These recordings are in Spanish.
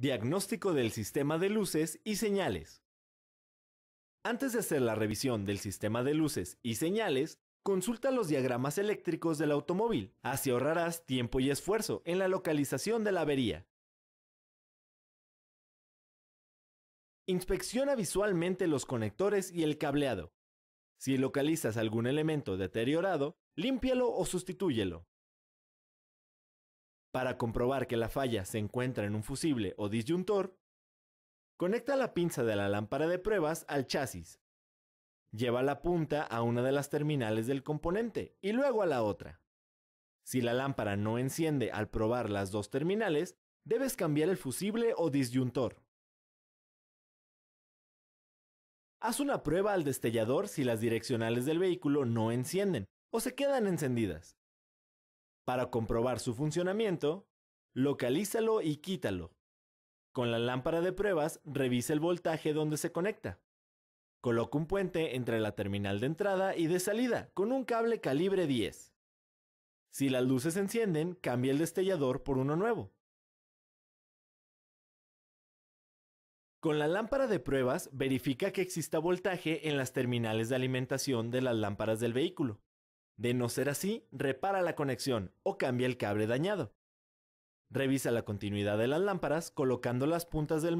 Diagnóstico del sistema de luces y señales. Antes de hacer la revisión del sistema de luces y señales, consulta los diagramas eléctricos del automóvil, así ahorrarás tiempo y esfuerzo en la localización de la avería. Inspecciona visualmente los conectores y el cableado. Si localizas algún elemento deteriorado, límpialo o sustitúyelo. Para comprobar que la falla se encuentra en un fusible o disyuntor, conecta la pinza de la lámpara de pruebas al chasis. Lleva la punta a una de las terminales del componente y luego a la otra. Si la lámpara no enciende al probar las dos terminales, debes cambiar el fusible o disyuntor. Haz una prueba al destellador si las direccionales del vehículo no encienden o se quedan encendidas. Para comprobar su funcionamiento, localízalo y quítalo. Con la lámpara de pruebas, revisa el voltaje donde se conecta. Coloca un puente entre la terminal de entrada y de salida con un cable calibre 10. Si las luces se encienden, cambia el destellador por uno nuevo. Con la lámpara de pruebas, verifica que exista voltaje en las terminales de alimentación de las lámparas del vehículo. De no ser así, repara la conexión o cambia el cable dañado. Revisa la continuidad de las lámparas colocando las puntas del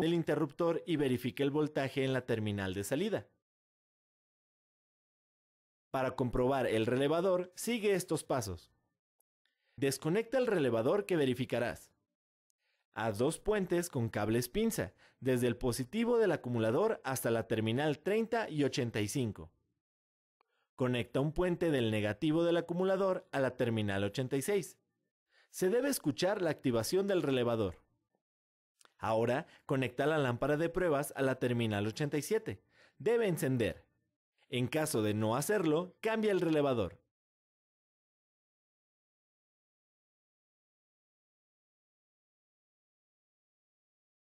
el interruptor y verifique el voltaje en la terminal de salida. Para comprobar el relevador, sigue estos pasos. Desconecta el relevador que verificarás. A dos puentes con cables pinza, desde el positivo del acumulador hasta la terminal 30 y 85. Conecta un puente del negativo del acumulador a la terminal 86. Se debe escuchar la activación del relevador. Ahora, conecta la lámpara de pruebas a la terminal 87. Debe encender. En caso de no hacerlo, cambia el relevador.